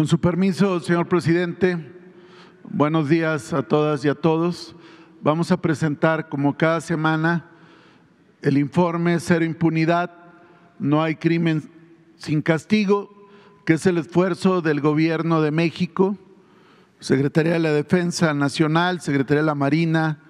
Con su permiso, señor presidente, buenos días a todas y a todos. Vamos a presentar, como cada semana, el informe Cero Impunidad, No hay crimen sin castigo, que es el esfuerzo del Gobierno de México, Secretaría de la Defensa Nacional, Secretaría de la Marina,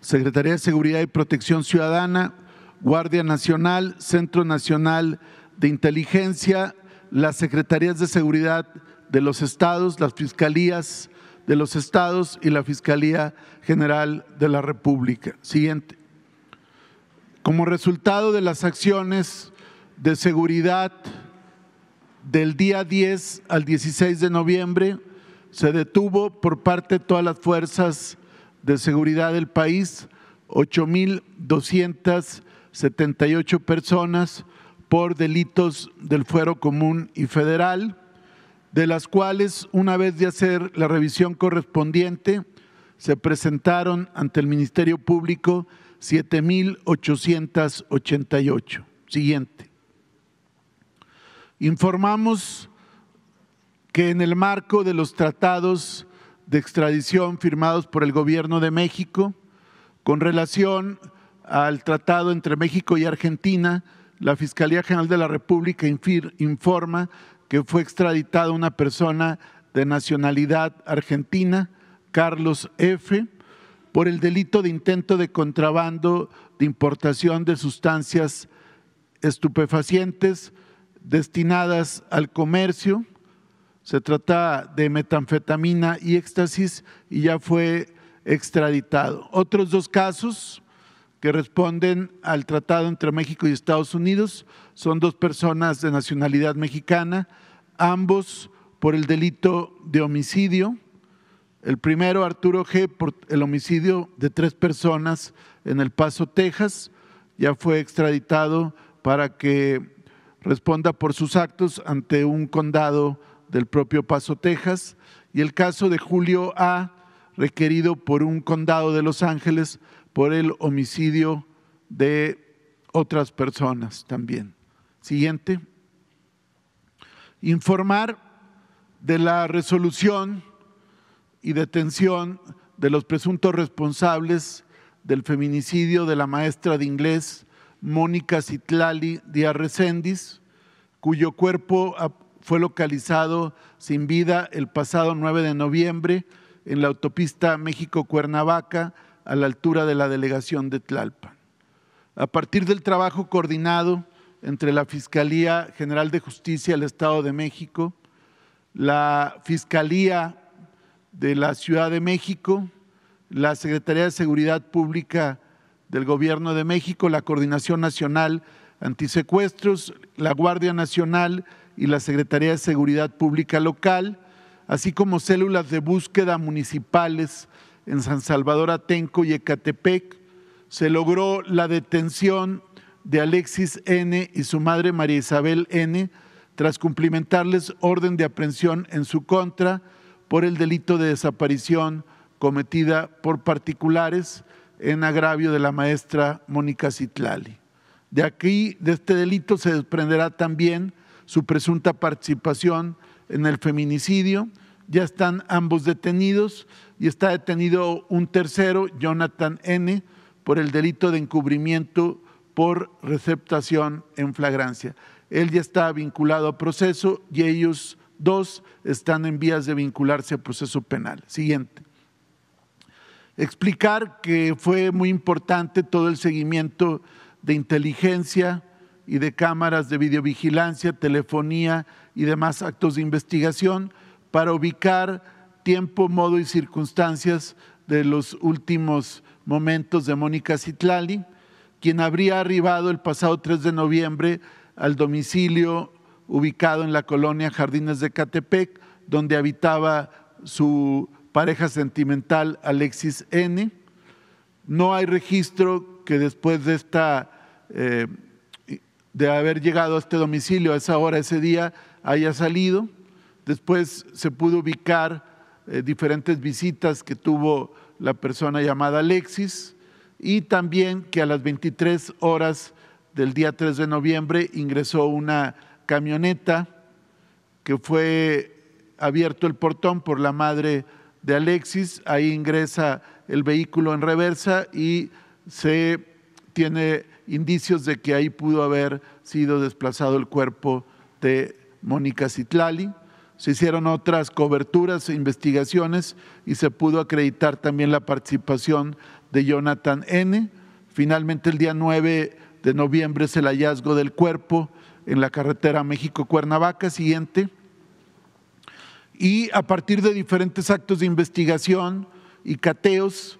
Secretaría de Seguridad y Protección Ciudadana, Guardia Nacional, Centro Nacional de Inteligencia, las secretarías de seguridad de los estados, las fiscalías de los estados y la Fiscalía General de la República. Siguiente. Como resultado de las acciones de seguridad del día 10 al 16 de noviembre, se detuvo por parte de todas las fuerzas de seguridad del país 8.278 personas, por delitos del fuero común y federal, de las cuales, una vez de hacer la revisión correspondiente, se presentaron ante el Ministerio Público 7.888. Siguiente. Informamos que en el marco de los tratados de extradición firmados por el Gobierno de México, con relación al tratado entre México y Argentina, la Fiscalía General de la República informa que fue extraditada una persona de nacionalidad argentina, Carlos F., por el delito de intento de contrabando de importación de sustancias estupefacientes destinadas al comercio. Se trata de metanfetamina y éxtasis y ya fue extraditado. Otros dos casos que responden al tratado entre México y Estados Unidos. Son dos personas de nacionalidad mexicana, ambos por el delito de homicidio. El primero, Arturo G., por el homicidio de tres personas en El Paso, Texas. Ya fue extraditado para que responda por sus actos ante un condado del propio Paso, Texas. Y el caso de Julio A., requerido por un condado de Los Ángeles por el homicidio de otras personas también. Siguiente. Informar de la resolución y detención de los presuntos responsables del feminicidio de la maestra de inglés Mónica Citlali Recendis, cuyo cuerpo fue localizado sin vida el pasado 9 de noviembre en la autopista México-Cuernavaca a la altura de la delegación de Tlalpan. A partir del trabajo coordinado entre la Fiscalía General de Justicia del Estado de México, la Fiscalía de la Ciudad de México, la Secretaría de Seguridad Pública del Gobierno de México, la Coordinación Nacional Antisecuestros, la Guardia Nacional y la Secretaría de Seguridad Pública Local, así como células de búsqueda municipales en San Salvador Atenco y Ecatepec, se logró la detención de Alexis N. y su madre María Isabel N. tras cumplimentarles orden de aprehensión en su contra por el delito de desaparición cometida por particulares en agravio de la maestra Mónica Citlali. De aquí, de este delito, se desprenderá también su presunta participación en el feminicidio ya están ambos detenidos y está detenido un tercero, Jonathan N., por el delito de encubrimiento por receptación en flagrancia. Él ya está vinculado a proceso y ellos dos están en vías de vincularse a proceso penal. Siguiente. Explicar que fue muy importante todo el seguimiento de inteligencia y de cámaras de videovigilancia, telefonía y demás actos de investigación para ubicar tiempo, modo y circunstancias de los últimos momentos de Mónica Citlali, quien habría arribado el pasado 3 de noviembre al domicilio ubicado en la colonia Jardines de Catepec, donde habitaba su pareja sentimental Alexis N. No hay registro que después de esta eh, de haber llegado a este domicilio a esa hora, ese día, haya salido. Después se pudo ubicar eh, diferentes visitas que tuvo la persona llamada Alexis y también que a las 23 horas del día 3 de noviembre ingresó una camioneta que fue abierto el portón por la madre de Alexis, ahí ingresa el vehículo en reversa y se tiene indicios de que ahí pudo haber sido desplazado el cuerpo de Mónica Citlali se hicieron otras coberturas e investigaciones y se pudo acreditar también la participación de Jonathan N. Finalmente, el día 9 de noviembre es el hallazgo del cuerpo en la carretera México-Cuernavaca siguiente. Y a partir de diferentes actos de investigación y cateos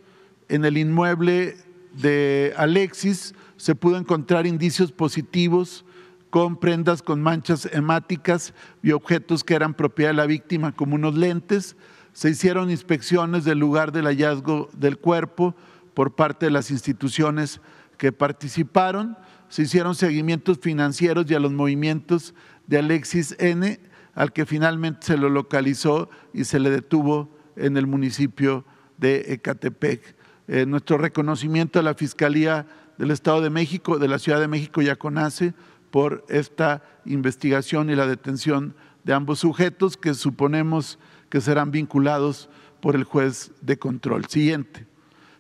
en el inmueble de Alexis, se pudo encontrar indicios positivos con prendas con manchas hemáticas y objetos que eran propiedad de la víctima, como unos lentes. Se hicieron inspecciones del lugar del hallazgo del cuerpo por parte de las instituciones que participaron. Se hicieron seguimientos financieros y a los movimientos de Alexis N., al que finalmente se lo localizó y se le detuvo en el municipio de Ecatepec. Eh, nuestro reconocimiento a la Fiscalía del Estado de México, de la Ciudad de México ya a CONACE por esta investigación y la detención de ambos sujetos que suponemos que serán vinculados por el juez de control. Siguiente.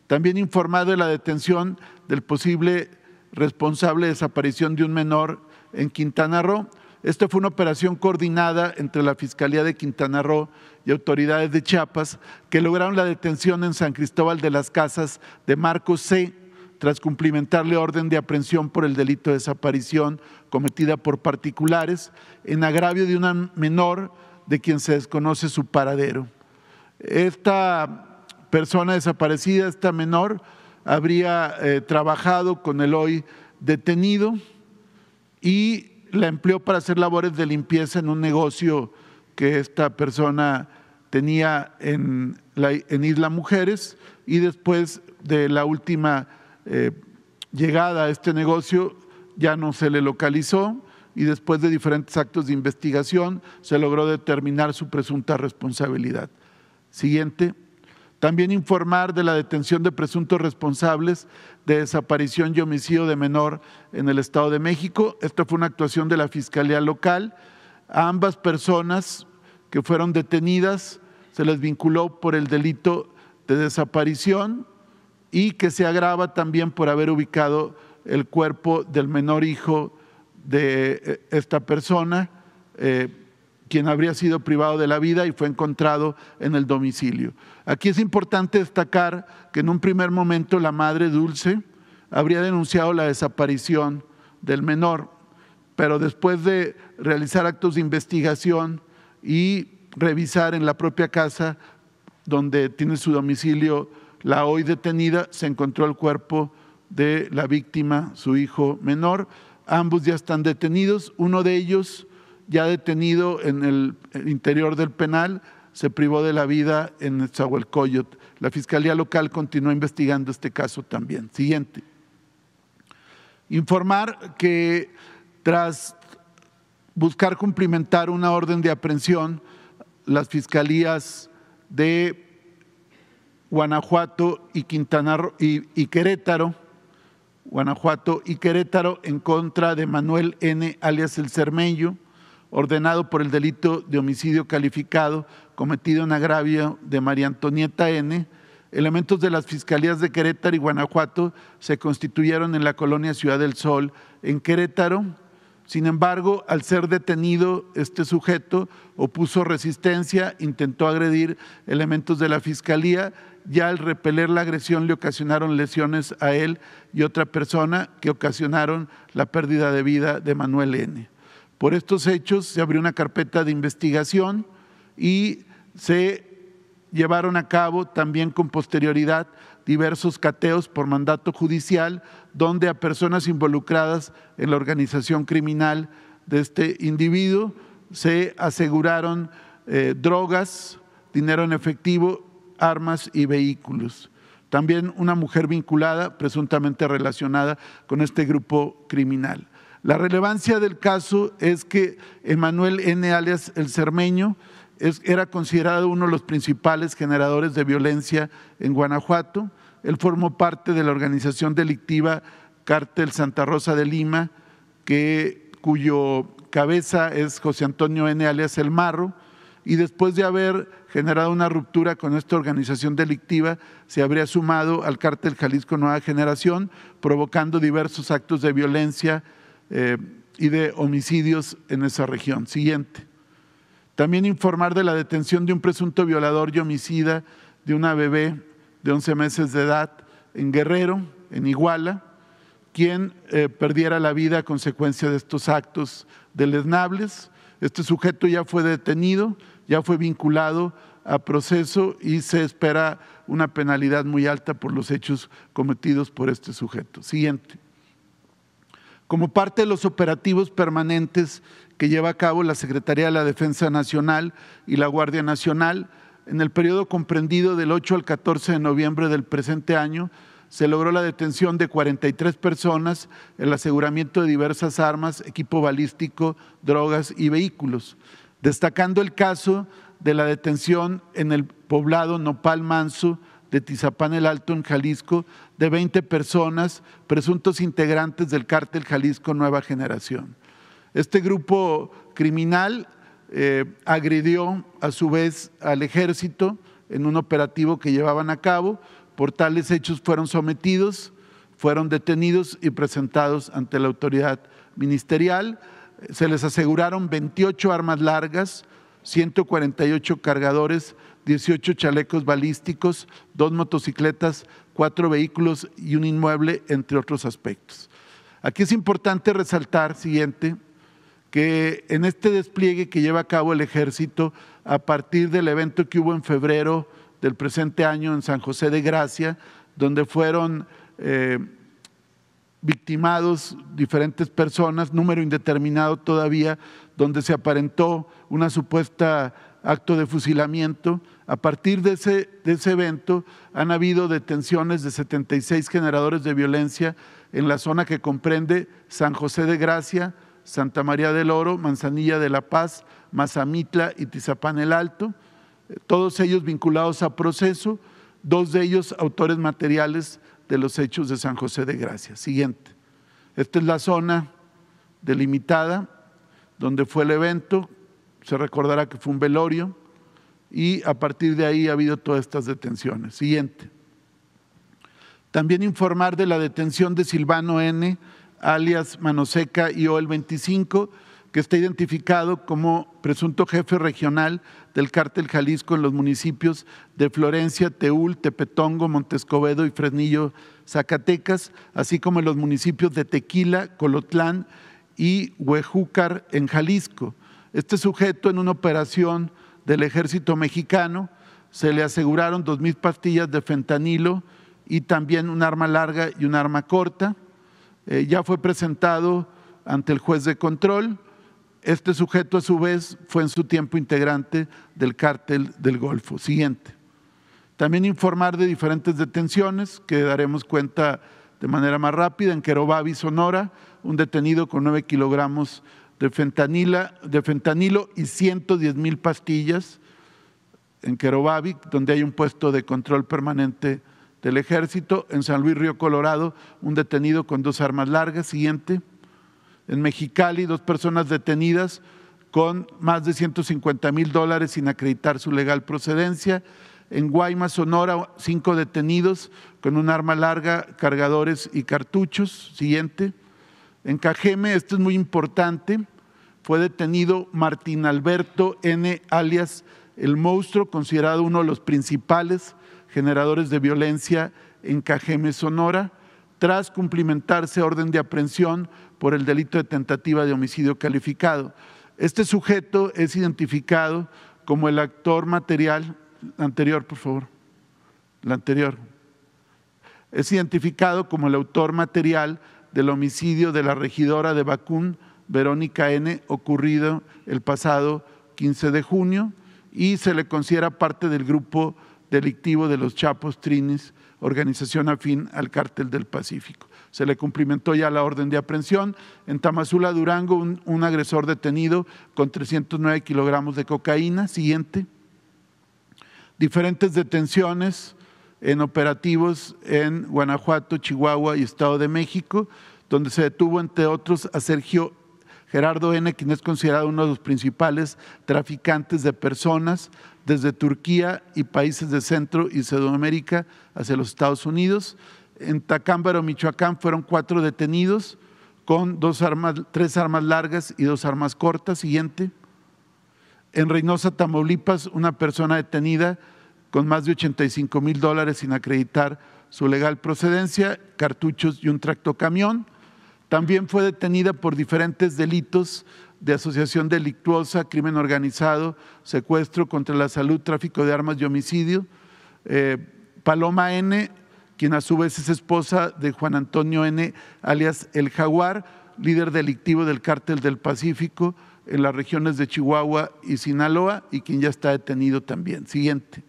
También informado de la detención del posible responsable de desaparición de un menor en Quintana Roo. Esta fue una operación coordinada entre la Fiscalía de Quintana Roo y autoridades de Chiapas que lograron la detención en San Cristóbal de las Casas de Marcos C., tras cumplimentarle orden de aprehensión por el delito de desaparición cometida por particulares en agravio de una menor de quien se desconoce su paradero. Esta persona desaparecida, esta menor, habría eh, trabajado con el hoy detenido y la empleó para hacer labores de limpieza en un negocio que esta persona tenía en Isla Mujeres y después de la última eh, llegada a este negocio ya no se le localizó y después de diferentes actos de investigación se logró determinar su presunta responsabilidad. Siguiente. También informar de la detención de presuntos responsables de desaparición y homicidio de menor en el Estado de México. Esta fue una actuación de la Fiscalía Local. A ambas personas que fueron detenidas se les vinculó por el delito de desaparición y que se agrava también por haber ubicado el cuerpo del menor hijo de eh, esta persona, eh, quien habría sido privado de la vida y fue encontrado en el domicilio. Aquí es importante destacar que en un primer momento la madre Dulce habría denunciado la desaparición del menor, pero después de realizar actos de investigación y revisar en la propia casa donde tiene su domicilio la hoy detenida se encontró el cuerpo de la víctima, su hijo menor. Ambos ya están detenidos. Uno de ellos, ya detenido en el interior del penal, se privó de la vida en Zahualcoyot. La Fiscalía Local continúa investigando este caso también. Siguiente. Informar que tras buscar cumplimentar una orden de aprehensión, las fiscalías de Guanajuato y, Quintana y, Querétaro, Guanajuato y Querétaro en contra de Manuel N. alias El Cermeño, ordenado por el delito de homicidio calificado cometido en agravio de María Antonieta N. Elementos de las fiscalías de Querétaro y Guanajuato se constituyeron en la colonia Ciudad del Sol, en Querétaro, sin embargo, al ser detenido, este sujeto opuso resistencia, intentó agredir elementos de la fiscalía, ya al repeler la agresión le ocasionaron lesiones a él y otra persona que ocasionaron la pérdida de vida de Manuel N. Por estos hechos se abrió una carpeta de investigación y se llevaron a cabo también con posterioridad diversos cateos por mandato judicial, donde a personas involucradas en la organización criminal de este individuo se aseguraron eh, drogas, dinero en efectivo, armas y vehículos. También una mujer vinculada, presuntamente relacionada con este grupo criminal. La relevancia del caso es que Emanuel N. alias El Cermeño era considerado uno de los principales generadores de violencia en Guanajuato. Él formó parte de la organización delictiva Cártel Santa Rosa de Lima, cuyo cabeza es José Antonio N. alias El Marro, y después de haber generado una ruptura con esta organización delictiva, se habría sumado al cártel Jalisco Nueva Generación, provocando diversos actos de violencia eh, y de homicidios en esa región. Siguiente. También informar de la detención de un presunto violador y homicida de una bebé de 11 meses de edad en Guerrero, en Iguala, quien eh, perdiera la vida a consecuencia de estos actos deleznables. Este sujeto ya fue detenido, ya fue vinculado a proceso y se espera una penalidad muy alta por los hechos cometidos por este sujeto. Siguiente. Como parte de los operativos permanentes que lleva a cabo la Secretaría de la Defensa Nacional y la Guardia Nacional. En el periodo comprendido del 8 al 14 de noviembre del presente año, se logró la detención de 43 personas, el aseguramiento de diversas armas, equipo balístico, drogas y vehículos, destacando el caso de la detención en el poblado Nopal Manso de Tizapán el Alto en Jalisco de 20 personas, presuntos integrantes del cártel Jalisco Nueva Generación. Este grupo criminal eh, agredió a su vez al ejército en un operativo que llevaban a cabo. Por tales hechos fueron sometidos, fueron detenidos y presentados ante la autoridad ministerial. Se les aseguraron 28 armas largas, 148 cargadores, 18 chalecos balísticos, dos motocicletas, cuatro vehículos y un inmueble, entre otros aspectos. Aquí es importante resaltar, siguiente, que en este despliegue que lleva a cabo el ejército a partir del evento que hubo en febrero del presente año en San José de Gracia, donde fueron eh, victimados diferentes personas, número indeterminado todavía, donde se aparentó una supuesta acto de fusilamiento. A partir de ese, de ese evento han habido detenciones de 76 generadores de violencia en la zona que comprende San José de Gracia, Santa María del Oro, Manzanilla de la Paz, Mazamitla y Tizapán el Alto, eh, todos ellos vinculados a proceso, dos de ellos autores materiales de los hechos de San José de Gracia. Siguiente. Esta es la zona delimitada donde fue el evento, se recordará que fue un velorio, y a partir de ahí ha habido todas estas detenciones. Siguiente. También informar de la detención de Silvano N alias Manoseca y OL 25, que está identificado como presunto jefe regional del cártel Jalisco en los municipios de Florencia, Teúl, Tepetongo, Montescovedo y Fresnillo, Zacatecas, así como en los municipios de Tequila, Colotlán y Huejúcar en Jalisco. Este sujeto en una operación del ejército mexicano se le aseguraron dos mil pastillas de fentanilo y también un arma larga y un arma corta. Eh, ya fue presentado ante el juez de control. Este sujeto, a su vez, fue en su tiempo integrante del cártel del Golfo. Siguiente. También informar de diferentes detenciones, que daremos cuenta de manera más rápida, en Querobabi, Sonora, un detenido con 9 kilogramos de, de fentanilo y 110 mil pastillas en Querobabi, donde hay un puesto de control permanente del ejército en San Luis Río Colorado, un detenido con dos armas largas, siguiente. En Mexicali, dos personas detenidas con más de 150 mil dólares sin acreditar su legal procedencia. En Guaymas, Sonora, cinco detenidos con un arma larga, cargadores y cartuchos. Siguiente. En Cajeme, esto es muy importante, fue detenido Martín Alberto N. alias El Monstruo, considerado uno de los principales generadores de violencia en Cajeme, Sonora, tras cumplimentarse orden de aprehensión por el delito de tentativa de homicidio calificado. Este sujeto es identificado como el actor material, anterior por favor, la anterior, es identificado como el autor material del homicidio de la regidora de Bacún, Verónica N., ocurrido el pasado 15 de junio, y se le considera parte del grupo delictivo de los Chapos Trinis, organización afín al Cártel del Pacífico. Se le cumplimentó ya la orden de aprehensión. En Tamazula, Durango, un, agresor detenido con 309 kilogramos de cocaína. Siguiente. Diferentes detenciones en operativos en Guanajuato, Chihuahua y Estado de México, donde se detuvo, entre otros, a Sergio Gerardo N., quien es considerado uno de los principales traficantes de personas, desde Turquía y países de Centro y Sudamérica hacia los Estados Unidos. En Tacámbaro, Michoacán, fueron cuatro detenidos con tres armas largas y dos armas cortas. Siguiente. En Reynosa, Tamaulipas, una persona detenida con más de 85 mil dólares sin acreditar su legal procedencia, cartuchos y un tractocamión. También fue detenida por diferentes delitos de asociación delictuosa, crimen organizado, secuestro contra la salud, tráfico de armas y homicidio. Eh, Paloma N., quien a su vez es esposa de Juan Antonio N., alias El Jaguar, líder delictivo del cártel del Pacífico en las regiones de Chihuahua y Sinaloa, y quien ya está detenido también. Siguiente.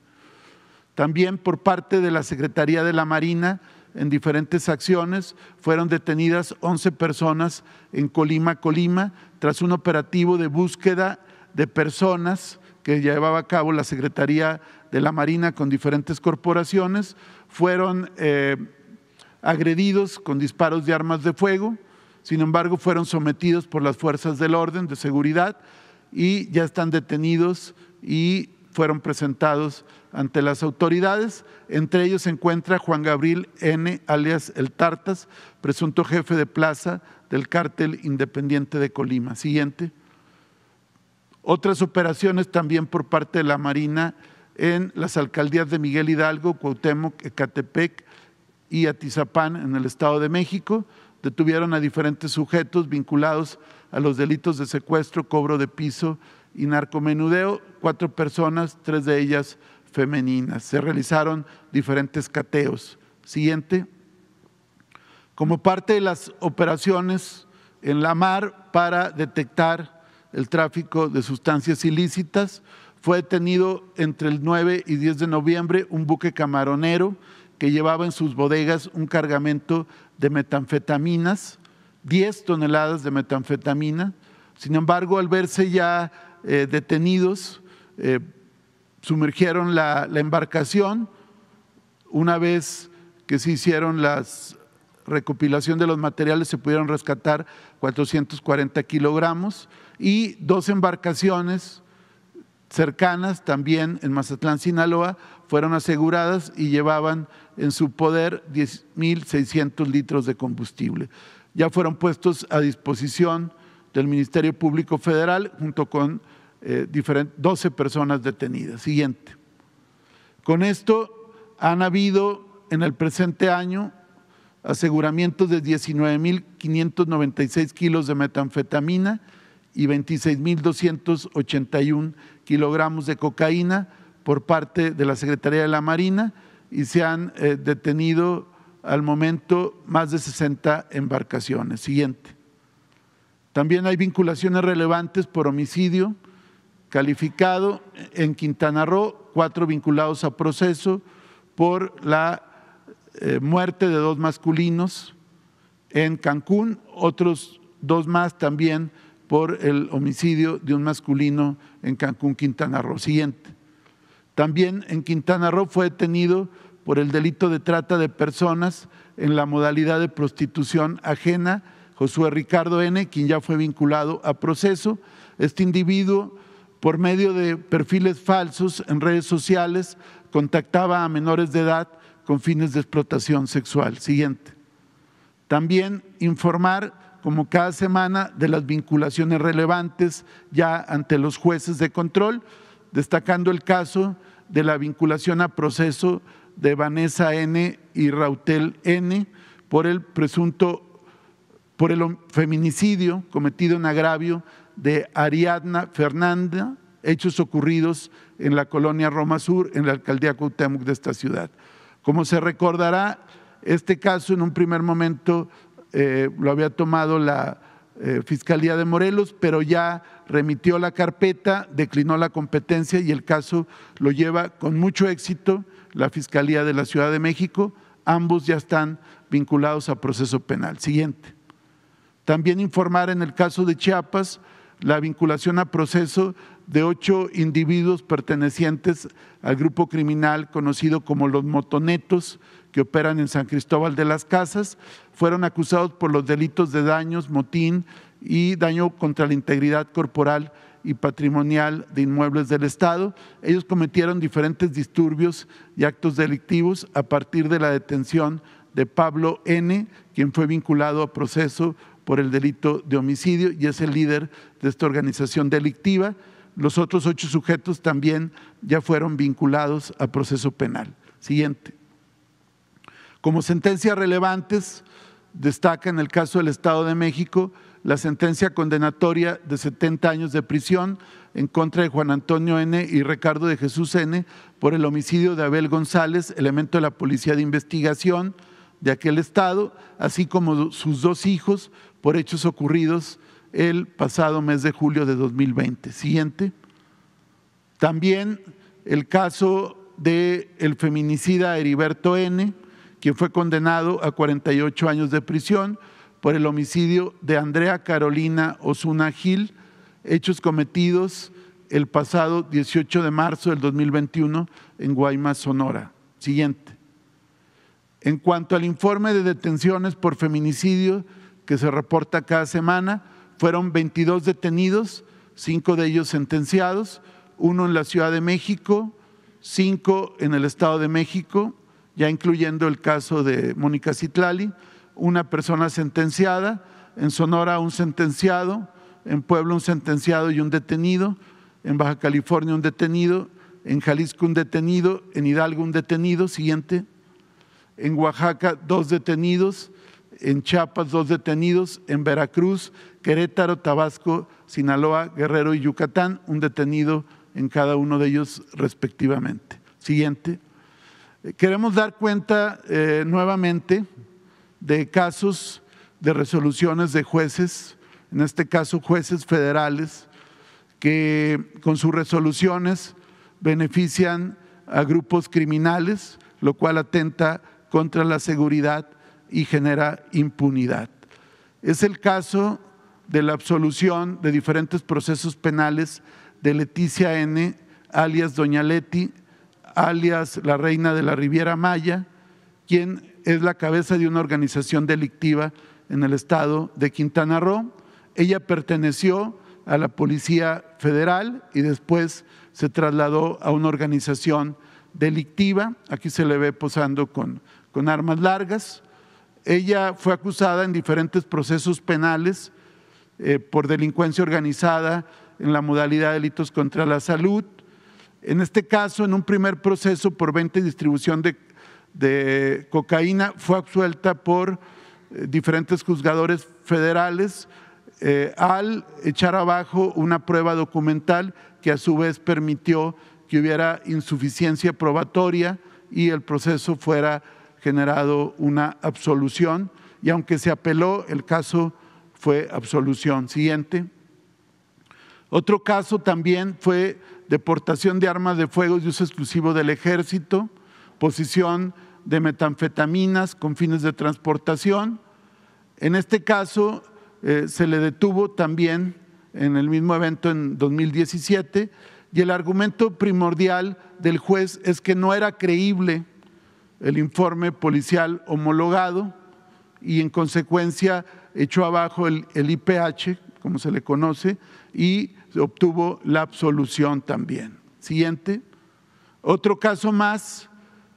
También por parte de la Secretaría de la Marina, en diferentes acciones. Fueron detenidas 11 personas en Colima, Colima, tras un operativo de búsqueda de personas que llevaba a cabo la Secretaría de la Marina con diferentes corporaciones. Fueron eh, agredidos con disparos de armas de fuego, sin embargo fueron sometidos por las fuerzas del orden, de seguridad, y ya están detenidos y fueron presentados ante las autoridades. Entre ellos se encuentra Juan Gabriel N., alias El Tartas, presunto jefe de plaza del cártel independiente de Colima. Siguiente. Otras operaciones también por parte de la Marina en las alcaldías de Miguel Hidalgo, Cuauhtémoc, Ecatepec y Atizapán en el Estado de México. Detuvieron a diferentes sujetos vinculados a los delitos de secuestro, cobro de piso y narcomenudeo. Cuatro personas, tres de ellas se realizaron diferentes cateos. Siguiente. Como parte de las operaciones en la mar para detectar el tráfico de sustancias ilícitas, fue detenido entre el 9 y 10 de noviembre un buque camaronero que llevaba en sus bodegas un cargamento de metanfetaminas, 10 toneladas de metanfetamina. Sin embargo, al verse ya eh, detenidos, eh, sumergieron la, embarcación. Una vez que se hicieron las recopilación de los materiales se pudieron rescatar 440 kilogramos y dos embarcaciones cercanas también en Mazatlán, Sinaloa, fueron aseguradas y llevaban en su poder 10.600 litros de combustible. Ya fueron puestos a disposición del Ministerio Público Federal junto con 12 eh, personas detenidas. Siguiente. Con esto han habido en el presente año aseguramientos de 19.596 kilos de metanfetamina y 26.281 kilogramos de cocaína por parte de la Secretaría de la Marina y se han eh, detenido al momento más de 60 embarcaciones. Siguiente. También hay vinculaciones relevantes por homicidio, calificado en Quintana Roo, cuatro vinculados a proceso por la eh, muerte de dos masculinos en Cancún, otros dos más también por el homicidio de un masculino en Cancún, Quintana Roo. Siguiente. También en Quintana Roo fue detenido por el delito de trata de personas en la modalidad de prostitución ajena Josué Ricardo N., quien ya fue vinculado a proceso. Este individuo por medio de perfiles falsos en redes sociales, contactaba a menores de edad con fines de explotación sexual. Siguiente. También informar, como cada semana, de las vinculaciones relevantes ya ante los jueces de control, destacando el caso de la vinculación a proceso de Vanessa N. y Rautel N. por el presunto, por el feminicidio cometido en agravio de Ariadna Fernanda, hechos ocurridos en la colonia Roma Sur, en la alcaldía Cuauhtémoc de esta ciudad. Como se recordará, este caso en un primer momento eh, lo había tomado la eh, Fiscalía de Morelos, pero ya remitió la carpeta, declinó la competencia y el caso lo lleva con mucho éxito la Fiscalía de la Ciudad de México. Ambos ya están vinculados a proceso penal. Siguiente. También informar en el caso de Chiapas, la vinculación a proceso de ocho individuos pertenecientes al grupo criminal conocido como los motonetos que operan en San Cristóbal de las Casas. Fueron acusados por los delitos de daños, motín y daño contra la integridad corporal y patrimonial de inmuebles del Estado. Ellos cometieron diferentes disturbios y actos delictivos a partir de la detención de Pablo N., quien fue vinculado a proceso por el delito de homicidio y es el líder de esta organización delictiva. Los otros ocho sujetos también ya fueron vinculados a proceso penal. Siguiente. Como sentencias relevantes, destaca en el caso del Estado de México la sentencia condenatoria de 70 años de prisión en contra de Juan Antonio N. y Ricardo de Jesús N. por el homicidio de Abel González, elemento de la Policía de Investigación, de aquel estado, así como sus dos hijos, por hechos ocurridos el pasado mes de julio de 2020. Siguiente. También el caso del el feminicida Heriberto N., quien fue condenado a 48 años de prisión por el homicidio de Andrea Carolina Osuna Gil, hechos cometidos el pasado 18 de marzo del 2021 en Guaymas, Sonora. Siguiente. En cuanto al informe de detenciones por feminicidio que se reporta cada semana, fueron 22 detenidos, cinco de ellos sentenciados, uno en la Ciudad de México, cinco en el Estado de México, ya incluyendo el caso de Mónica Citlali, una persona sentenciada, en Sonora un sentenciado, en Puebla un sentenciado y un detenido, en Baja California un detenido, en Jalisco un detenido, en Hidalgo un detenido, siguiente, en Oaxaca dos detenidos, en Chiapas dos detenidos, en Veracruz, Querétaro, Tabasco, Sinaloa, Guerrero y Yucatán, un detenido en cada uno de ellos respectivamente. Siguiente. Queremos dar cuenta eh, nuevamente de casos de resoluciones de jueces, en este caso jueces federales, que con sus resoluciones benefician a grupos criminales, lo cual atenta contra la seguridad y genera impunidad. Es el caso de la absolución de diferentes procesos penales de Leticia N., alias Doña Leti, alias la reina de la Riviera Maya, quien es la cabeza de una organización delictiva en el estado de Quintana Roo. Ella perteneció a la Policía Federal y después se trasladó a una organización delictiva. Aquí se le ve posando con con armas largas. Ella fue acusada en diferentes procesos penales eh, por delincuencia organizada en la modalidad de delitos contra la salud. En este caso, en un primer proceso por venta y distribución de, cocaína, fue absuelta por eh, diferentes juzgadores federales eh, al echar abajo una prueba documental que a su vez permitió que hubiera insuficiencia probatoria y el proceso fuera generado una absolución y aunque se apeló, el caso fue absolución. Siguiente. Otro caso también fue deportación de armas de fuego y uso exclusivo del ejército, posición de metanfetaminas con fines de transportación. En este caso eh, se le detuvo también en el mismo evento en 2017 y el argumento primordial del juez es que no era creíble el informe policial homologado y en consecuencia echó abajo el, IPH, como se le conoce, y obtuvo la absolución también. Siguiente. Otro caso más,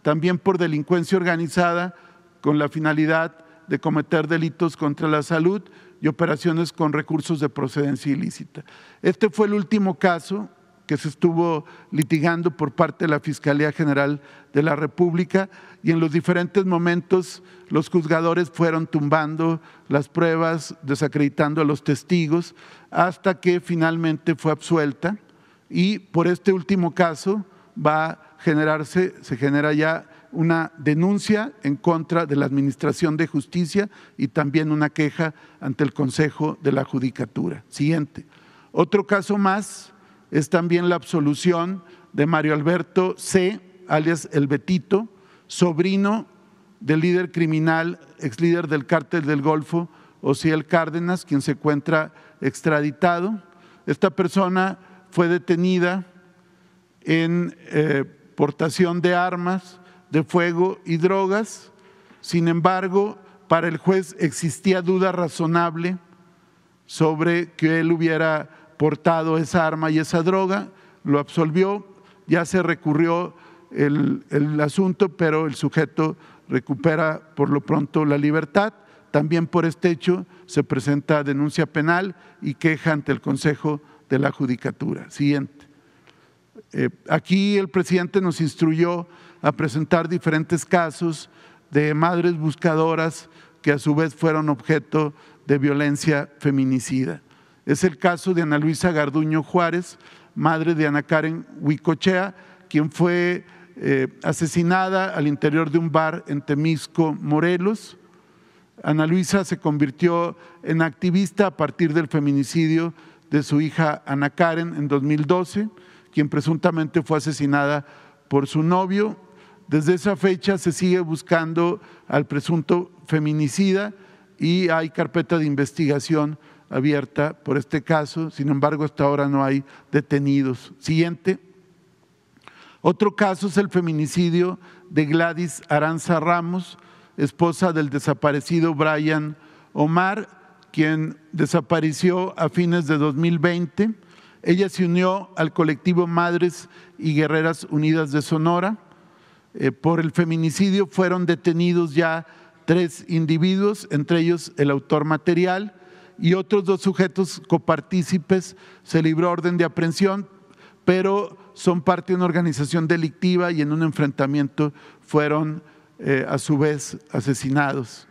también por delincuencia organizada, con la finalidad de cometer delitos contra la salud y operaciones con recursos de procedencia ilícita. Este fue el último caso que se estuvo litigando por parte de la Fiscalía General de la República y en los diferentes momentos los juzgadores fueron tumbando las pruebas, desacreditando a los testigos, hasta que finalmente fue absuelta y por este último caso va a generarse, se genera ya una denuncia en contra de la Administración de Justicia y también una queja ante el Consejo de la Judicatura. Siguiente. Otro caso más es también la absolución de Mario Alberto C., alias El Betito, sobrino del líder criminal, ex líder del cártel del Golfo, Ociel Cárdenas, quien se encuentra extraditado. Esta persona fue detenida en eh, portación de armas, de fuego y drogas. Sin embargo, para el juez existía duda razonable sobre que él hubiera portado esa arma y esa droga, lo absolvió, ya se recurrió el, asunto, pero el sujeto recupera por lo pronto la libertad. También por este hecho se presenta denuncia penal y queja ante el Consejo de la Judicatura. Siguiente. Eh, aquí el presidente nos instruyó a presentar diferentes casos de madres buscadoras que a su vez fueron objeto de violencia feminicida. Es el caso de Ana Luisa Garduño Juárez, madre de Ana Karen Huicochea, quien fue eh, asesinada al interior de un bar en Temisco, Morelos. Ana Luisa se convirtió en activista a partir del feminicidio de su hija Ana Karen en 2012, quien presuntamente fue asesinada por su novio. Desde esa fecha se sigue buscando al presunto feminicida y hay carpeta de investigación abierta por este caso, sin embargo hasta ahora no hay detenidos. Siguiente. Otro caso es el feminicidio de Gladys Aranza Ramos, esposa del desaparecido Brian Omar, quien desapareció a fines de 2020. Ella se unió al colectivo Madres y Guerreras Unidas de Sonora. Eh, por el feminicidio fueron detenidos ya tres individuos, entre ellos el autor material, y otros dos sujetos copartícipes. Se libró orden de aprehensión, pero son parte de una organización delictiva y en un enfrentamiento fueron eh, a su vez asesinados.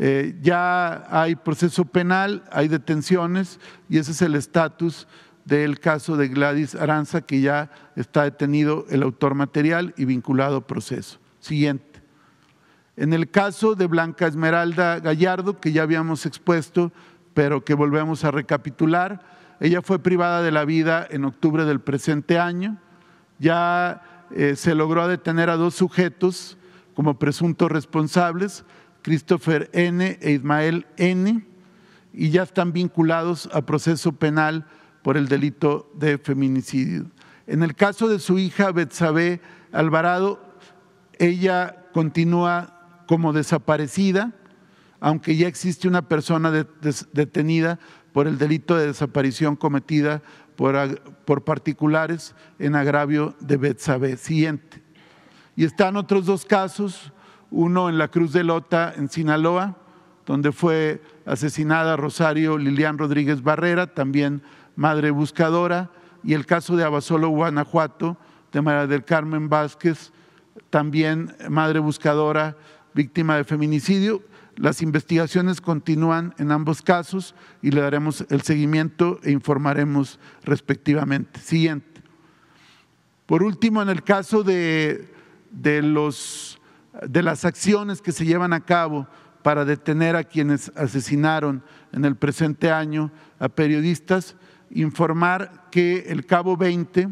Eh, ya hay proceso penal, hay detenciones y ese es el estatus del caso de Gladys Aranza, que ya está detenido el autor material y vinculado al proceso. Siguiente. En el caso de Blanca Esmeralda Gallardo, que ya habíamos expuesto, pero que volvemos a recapitular. Ella fue privada de la vida en octubre del presente año. Ya eh, se logró detener a dos sujetos como presuntos responsables, Christopher N. e Ismael N., y ya están vinculados a proceso penal por el delito de feminicidio. En el caso de su hija Betsabe Alvarado, ella continúa como desaparecida aunque ya existe una persona detenida por el delito de desaparición cometida por, por particulares en agravio de Betsabé siguiente. Y están otros dos casos, uno en la Cruz de Lota, en Sinaloa, donde fue asesinada Rosario Lilian Rodríguez Barrera, también madre buscadora, y el caso de Abasolo, Guanajuato, de María del Carmen Vázquez, también madre buscadora, víctima de feminicidio. Las investigaciones continúan en ambos casos y le daremos el seguimiento e informaremos respectivamente. Siguiente. Por último, en el caso de, de las acciones que se llevan a cabo para detener a quienes asesinaron en el presente año a periodistas, informar que el cabo 20,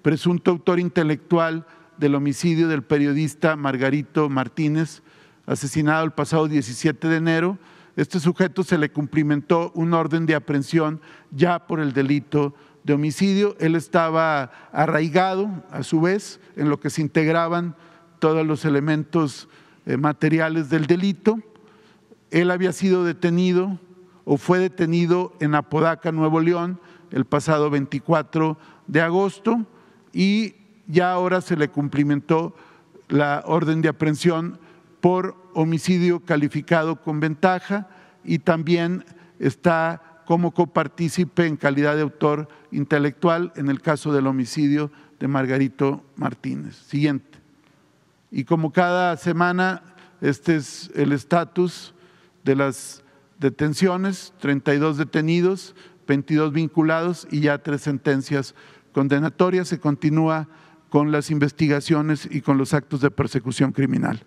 presunto autor intelectual del homicidio del periodista Margarito Martínez, asesinado el pasado 17 de enero, este sujeto se le cumplimentó un orden de aprehensión ya por el delito de homicidio. Él estaba arraigado, a su vez, en lo que se integraban todos los elementos eh, materiales del delito. Él había sido detenido o fue detenido en Apodaca, Nuevo León, el pasado 24 de agosto y ya ahora se le cumplimentó la orden de aprehensión por homicidio calificado con ventaja y también está como copartícipe en calidad de autor intelectual en el caso del homicidio de Margarito Martínez. Siguiente. Y como cada semana, este es el estatus de las detenciones, 32 detenidos, 22 vinculados y ya tres sentencias condenatorias. Se continúa con las investigaciones y con los actos de persecución criminal.